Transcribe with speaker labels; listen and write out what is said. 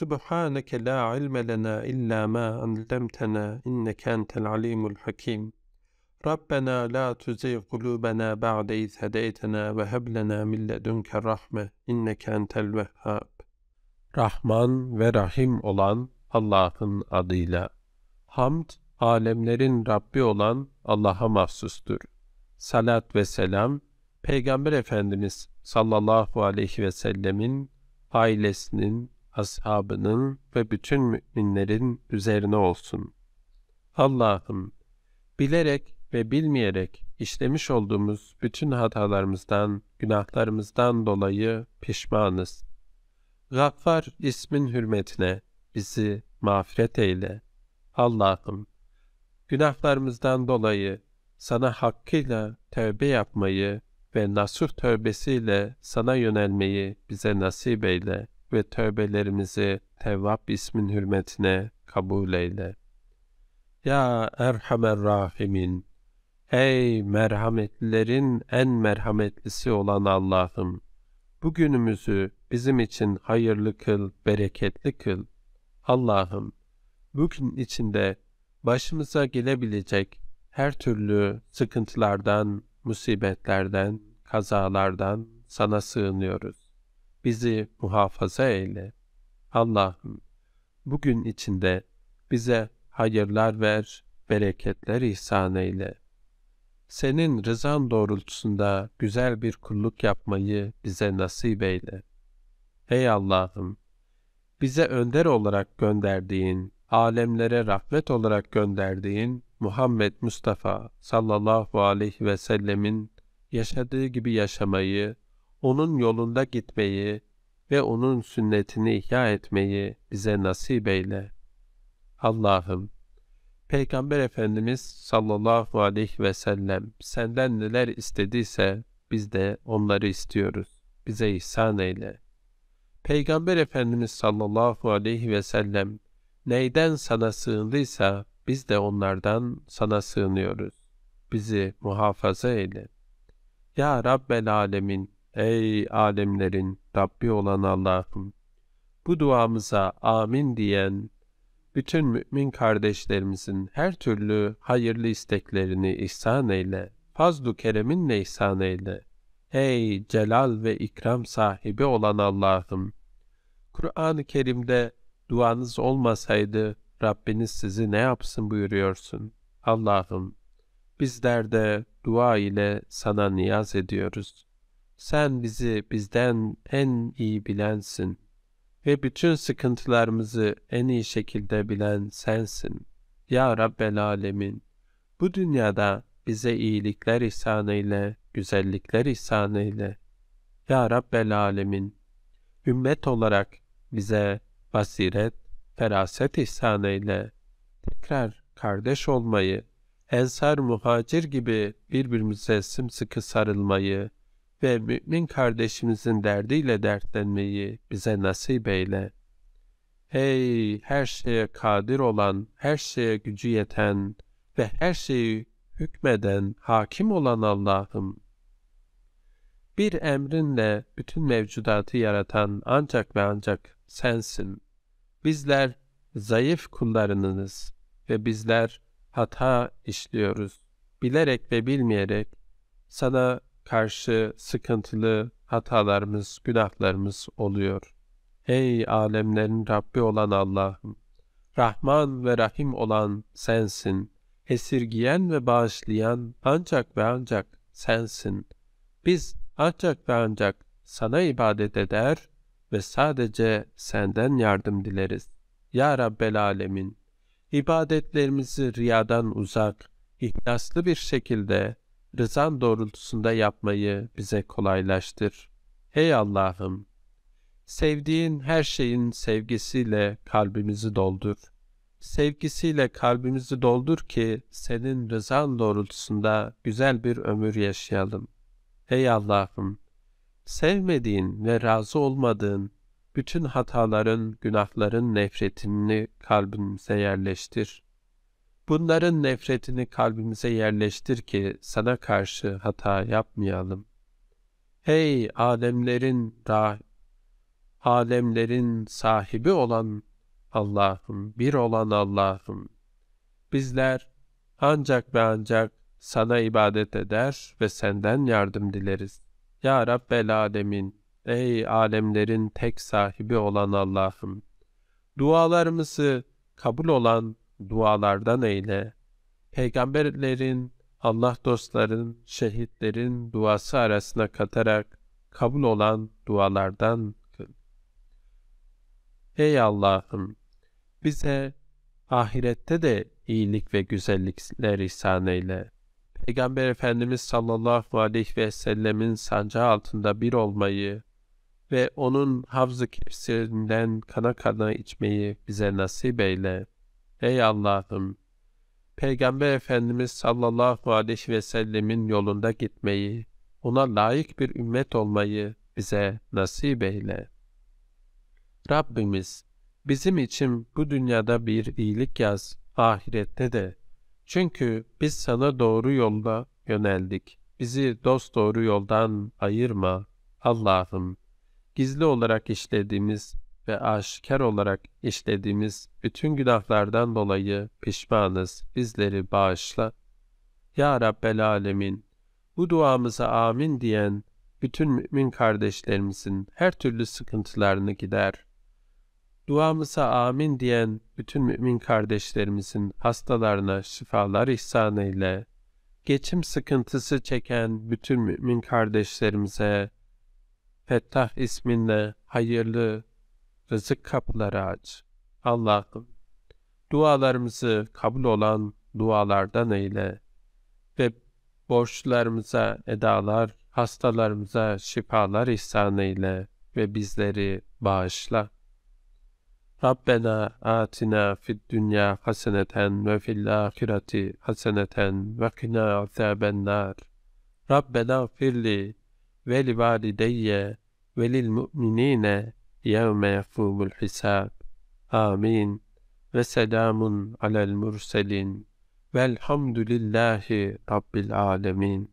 Speaker 1: Subhaneke la ilme lena illa ma allamtena inneke entel alimul hakim. Rabbena la tuzigh kulubena ba'de iz hedeytena ve heb lena min ledunke rahme inneke entel Rahman ve Rahim olan Allah'ın adıyla. Hamd, alemlerin Rabbi olan Allah'a mahsustur. Salat ve selam, Peygamber Efendimiz sallallahu aleyhi ve sellemin ailesinin, ashabının ve bütün müminlerin üzerine olsun. Allah'ım bilerek ve bilmeyerek işlemiş olduğumuz bütün hatalarımızdan, günahlarımızdan dolayı pişmanız. Gaffar ismin hürmetine bizi mağfiret eyle. Allah'ım günahlarımızdan dolayı sana hakkıyla tövbe yapmayı ve nasuh tövbesiyle sana yönelmeyi bize nasip eyle ve tövbelerimizi Tevvab ismin hürmetine kabul eyle. Ya Erhamer Rahimin, ey merhametlilerin en merhametlisi olan Allah'ım, bugünümüzü bizim için hayırlı kıl, bereketli kıl. Allah'ım, bugün içinde başımıza gelebilecek her türlü sıkıntılardan, musibetlerden, kazalardan sana sığınıyoruz bizi muhafaza eyle. Allah'ım bugün içinde bize hayırlar ver, bereketler ihsan eyle. Senin rızan doğrultusunda güzel bir kulluk yapmayı bize nasip eyle. Ey Allah'ım! Bize önder olarak gönderdiğin, alemlere rahmet olarak gönderdiğin Muhammed Mustafa sallallahu aleyhi ve sellemin yaşadığı gibi yaşamayı onun yolunda gitmeyi ve onun sünnetini ihya etmeyi bize nasip eyle. Allah'ım, Peygamber Efendimiz sallallahu aleyhi ve sellem senden neler istediyse biz de onları istiyoruz. Bize ihsan eyle. Peygamber Efendimiz sallallahu aleyhi ve sellem neyden sana sığındıysa biz de onlardan sana sığınıyoruz. Bizi muhafaza eyle. Ya Rabbel Alemin Ey alemlerin Rabbi olan Allah'ım! Bu duamıza amin diyen bütün mümin kardeşlerimizin her türlü hayırlı isteklerini ihsan eyle, fazlu kereminle ihsan eyle. Ey celal ve ikram sahibi olan Allah'ım! Kur'an-ı Kerim'de duanız olmasaydı Rabbiniz sizi ne yapsın buyuruyorsun. Allah'ım bizler de dua ile sana niyaz ediyoruz.'' Sen bizi bizden en iyi bilensin ve bütün sıkıntılarımızı en iyi şekilde bilen sensin. Ya Rabbel Alemin, bu dünyada bize iyilikler ihsanı ile, güzellikler ihsanı ile. Ya Rabbel Alemin, ümmet olarak bize basiret, feraset ihsanı ile tekrar kardeş olmayı, ensar muhacir gibi birbirimize sımsıkı sarılmayı, ve mümin kardeşimizin derdiyle dertlenmeyi bize nasip eyle. Ey her şeye kadir olan, her şeye gücü yeten ve her şeyi hükmeden, hakim olan Allah'ım! Bir emrinle bütün mevcudatı yaratan ancak ve ancak sensin. Bizler zayıf kullarınız ve bizler hata işliyoruz. Bilerek ve bilmeyerek sana karşı sıkıntılı hatalarımız, günahlarımız oluyor. Ey alemlerin Rabbi olan Allah'ım! Rahman ve Rahim olan sensin. Esirgiyen ve bağışlayan ancak ve ancak sensin. Biz ancak ve ancak sana ibadet eder ve sadece senden yardım dileriz. Ya Rabbel Alemin! İbadetlerimizi riyadan uzak, ihlaslı bir şekilde rızan doğrultusunda yapmayı bize kolaylaştır. Ey Allah'ım! Sevdiğin her şeyin sevgisiyle kalbimizi doldur. Sevgisiyle kalbimizi doldur ki senin rızan doğrultusunda güzel bir ömür yaşayalım. Ey Allah'ım! Sevmediğin ve razı olmadığın bütün hataların, günahların nefretini kalbimize yerleştir.'' Bunların nefretini kalbimize yerleştir ki sana karşı hata yapmayalım. Hey alemlerin da alemlerin sahibi olan Allah'ım, bir olan Allah'ım. Bizler ancak ve ancak sana ibadet eder ve senden yardım dileriz. Ya Rabbel Alemin, ey alemlerin tek sahibi olan Allah'ım. Dualarımızı kabul olan dualardan eyle. Peygamberlerin, Allah dostların, şehitlerin duası arasına katarak kabul olan dualardan kıl. Ey Allah'ım! Bize ahirette de iyilik ve güzellikler ihsan eyle. Peygamber Efendimiz sallallahu aleyhi ve sellemin sancağı altında bir olmayı ve onun havz-ı kefsirinden kana kana içmeyi bize nasip eyle. Ey Allah'ım! Peygamber Efendimiz sallallahu aleyhi ve sellemin yolunda gitmeyi, ona layık bir ümmet olmayı bize nasip eyle. Rabbimiz, bizim için bu dünyada bir iyilik yaz, ahirette de. Çünkü biz sana doğru yolda yöneldik. Bizi dost doğru yoldan ayırma Allah'ım. Gizli olarak işlediğimiz ve aşikar olarak işlediğimiz bütün günahlardan dolayı pişmanız. Bizleri bağışla. Ya Rabbel Alemin, bu duamıza amin diyen bütün mümin kardeşlerimizin her türlü sıkıntılarını gider. Duamıza amin diyen bütün mümin kardeşlerimizin hastalarına şifalar ihsan eyle. Geçim sıkıntısı çeken bütün mümin kardeşlerimize Fettah isminle hayırlı, rızık kapıları aç. Allah'ım dualarımızı kabul olan dualardan eyle ve borçlarımıza edalar, hastalarımıza şifalar ihsan eyle ve bizleri bağışla. Rabbena atina fid dünya haseneten ve fil ahireti haseneten ve kina azabennar. Rabbena firli ve li valideyye ve lil mu'minine يوم يقوم الحساب آمين وسلام على المرسلين والحمد لله رب العالمين